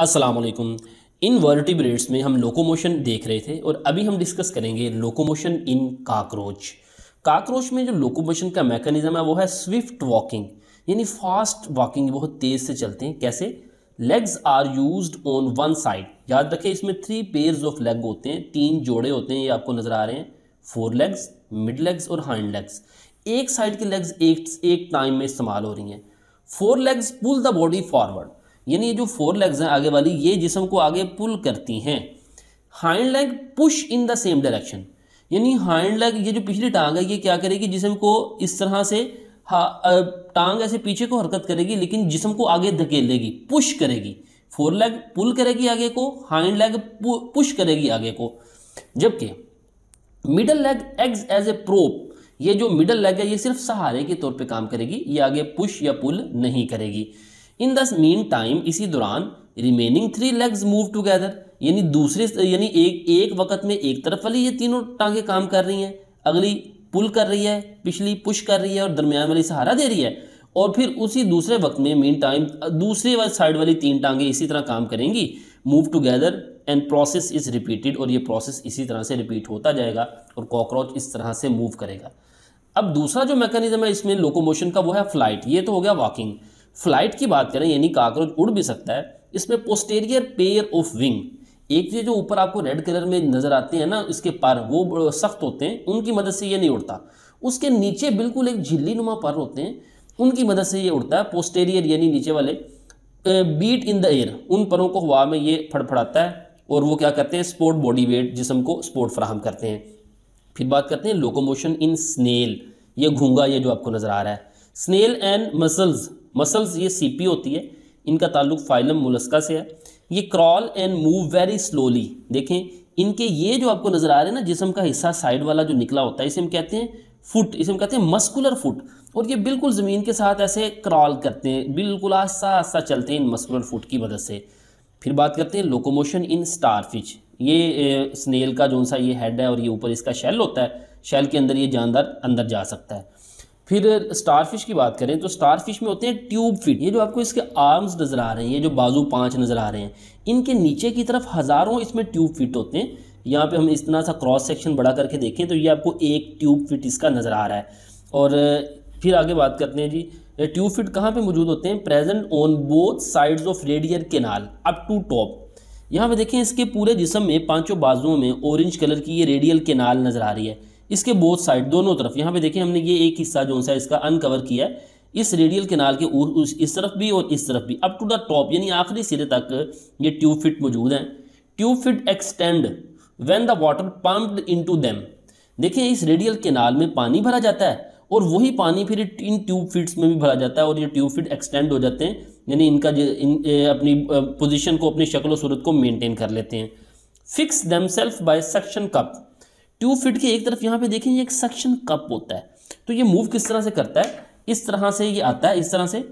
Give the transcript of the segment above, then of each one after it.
असलकुम इन वर्टिब्रेट्स में हम लोकोमोशन देख रहे थे और अभी हम डिस्कस करेंगे लोकोमोशन इन काकरोच काकरोच में जो लोकोमोशन का मैकेनिज्म है वो है स्विफ्ट वॉकिंग यानी फास्ट वॉकिंग बहुत तेज़ से चलते हैं कैसे legs are used on one side याद रखें इसमें थ्री पेयर्स ऑफ लेग होते हैं तीन जोड़े होते हैं ये आपको नज़र आ रहे हैं फोर लेग्स मिड लेग्स और हाइंड लेग्स एक साइड की लेग्स एक एक टाइम में इस्तेमाल हो रही हैं fore legs pull the body forward यानी ये जो फोर लेग्स हैं आगे वाली ये जिसम को आगे पुल करती हैं hind leg push in the same direction यानी हाइंड लेग ये जो पिछली टांग है ये क्या करेगी जिसम को इस तरह से टांग ऐसे पीछे को हरकत करेगी लेकिन जिसम को आगे धकेलेगी पुश करेगी फोर लेग पुल करेगी आगे को हाइंड लेग पुश करेगी आगे को जबकि middle leg acts as a prop ये जो मिडल लेग है ये सिर्फ सहारे के तौर पे काम करेगी ये आगे पुश या पुल नहीं करेगी इन दस मीन टाइम इसी दौरान remaining three legs move together यानी दूसरे यानी एक एक वक्त में एक तरफ वाली ये तीनों टांगे काम कर रही हैं अगली पुल कर रही है पिछली पुश कर रही है और दरमियान वाली सहारा दे रही है और फिर उसी दूसरे वक्त में मीन टाइम दूसरे साइड वाली तीन टांगे इसी तरह काम करेंगी move together and process is repeated और ये प्रोसेस इसी तरह से रिपीट होता जाएगा और कॉकरोच इस तरह से मूव करेगा अब दूसरा जो मैकेनिज्म है इसमें लोकोमोशन का वो है फ्लाइट ये तो हो गया वॉकिंग फ्लाइट की बात करें यानी काकरोच उड़ भी सकता है इसमें पोस्टेरियर पेयर ऑफ विंग एक ये जो ऊपर आपको रेड कलर में नज़र आते हैं ना इसके पर वो सख्त होते हैं उनकी मदद से ये नहीं उड़ता उसके नीचे बिल्कुल एक झिल्ली नुमा पर होते हैं उनकी मदद से ये उड़ता है पोस्टेरियर यानी नीचे वाले बीट इन द एयर उन परों को हवा में ये फड़फड़ाता है और वो क्या करते हैं स्पोर्ट बॉडी वेट जिसम को स्पोर्ट फ्राहम करते हैं फिर बात करते हैं लोकोमोशन इन स्नेल ये घूंगा ये जो आपको नज़र आ रहा है स्नेल एंड मसल्स मसल्स ये सीपी होती है इनका ताल्लुक फाइलम मुलस्का से है ये crawl and move very slowly देखें इनके ये जो आपको नज़र आ रहे हैं ना जिसम का हिस्सा साइड वाला जो निकला होता है इसे हम कहते हैं फुट इसे हम कहते हैं मस्कुलर फुट और ये बिल्कुल ज़मीन के साथ ऐसे क्रॉल करते हैं बिल्कुल आसा आस्ता चलते हैं इन मस्कुलर फुट की मदद से फिर बात करते हैं लोकोमोशन इन स्टार फिच ये ए, स्नेल का जो सा ये हेड है और ये ऊपर इसका शेल होता है शेल के अंदर ये जानदार अंदर जा सकता है फिर स्टारफिश की बात करें तो स्टारफिश में होते हैं ट्यूब फिट ये जो आपको इसके आर्म्स नज़र आ रहे हैं ये जो बाजू पांच नज़र आ रहे हैं इनके नीचे की तरफ हज़ारों इसमें ट्यूब फिट होते हैं यहाँ पे हम इस तरह सा क्रॉस सेक्शन बड़ा करके देखें तो ये आपको एक ट्यूब फिट इसका नज़र आ रहा है और फिर आगे बात करते हैं जी ट्यूब फिट कहाँ पर मौजूद होते हैं present on both sides of radial canal up to top यहाँ पर देखें इसके पूरे जिसम में पाँचों बाजुओं में ऑरेंज कलर की ये रेडियल केनाल नज़र आ रही है इसके बोथ साइड दोनों तरफ यहाँ पे देखिए हमने ये एक हिस्सा जो है इसका अनकवर किया है इस रेडियल केनाल के उस इस तरफ भी और इस तरफ भी अप टू द टॉप यानी आखिरी सिरे तक ये ट्यूब फिट मौजूद हैं tube feet extend when the water pumped into them देखिए इस रेडियल केनाल में पानी भरा जाता है और वही पानी फिर इन ट्यूब फिट्स में भी भरा जाता है और ये ट्यूब फिट एक्सटेंड हो जाते हैं यानी इनका इन, अपनी पोजिशन को अपनी शक्ल सूरत को मेनटेन कर लेते हैं fix themselves by suction cup tube feet के एक तरफ यहाँ पे देखें ये एक सक्शन कप होता है तो ये मूव किस तरह से करता है इस तरह से ये आता है इस तरह से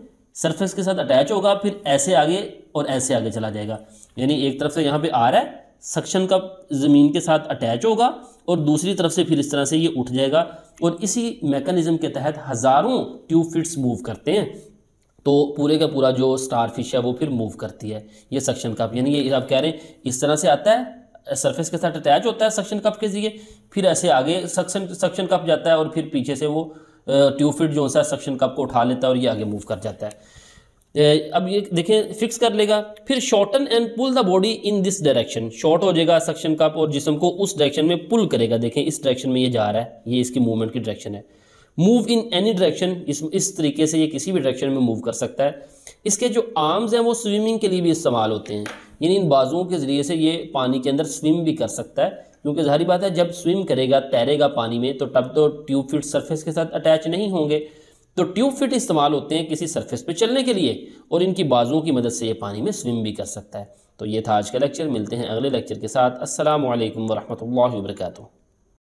सरफेस के साथ अटैच होगा फिर ऐसे आगे और ऐसे आगे चला जाएगा यानी एक तरफ से यहाँ पे आ रहा है सक्शन कप ज़मीन के साथ अटैच होगा और दूसरी तरफ से फिर इस तरह से ये उठ जाएगा और इसी मैकेनिज़्म के तहत हज़ारों ट्यूब फिट्स मूव करते हैं तो पूरे का पूरा जो स्टार फिश है वो फिर मूव करती है ये सक्शन कप यानी ये आप कह रहे हैं इस तरह से आता है सरफेस के साथ अटैच होता है सक्शन कप के जरिए फिर ऐसे आगे सक्शन सक्शन कप जाता है और फिर पीछे से वो ट्यूब फिट जो है सक्शन कप को उठा लेता है और ये आगे मूव कर जाता है अब ये देखें फिक्स कर लेगा फिर shorten and pull the body in this direction short हो जाएगा सक्शन कप और जिसम को उस डायरेक्शन में पुल करेगा देखें इस डायरेक्शन में ये जा रहा है ये इसकी मूवमेंट की डायरेक्शन है मूव इन एनी डायरेक्शन इस इस तरीके से ये किसी भी डायरेक्शन में मूव कर सकता है इसके जो आर्म्स हैं वो स्विमिंग के लिए भी इस्तेमाल होते हैं यानी इन बाजुओं के ज़रिए से ये पानी के अंदर स्विम भी कर सकता है क्योंकि जाहरी बात है जब स्विम करेगा तैरेगा पानी में तो तब तो ट्यूब फिट सरफेस के साथ अटैच नहीं होंगे तो ट्यूब फिट इस्तेमाल होते हैं किसी सरफेस पर चलने के लिए और इनकी बाजुओं की मदद से ये पानी में स्विम भी कर सकता है तो ये था आज का लेक्चर मिलते हैं अगले लेक्चर के साथ असल वरहमल वर्का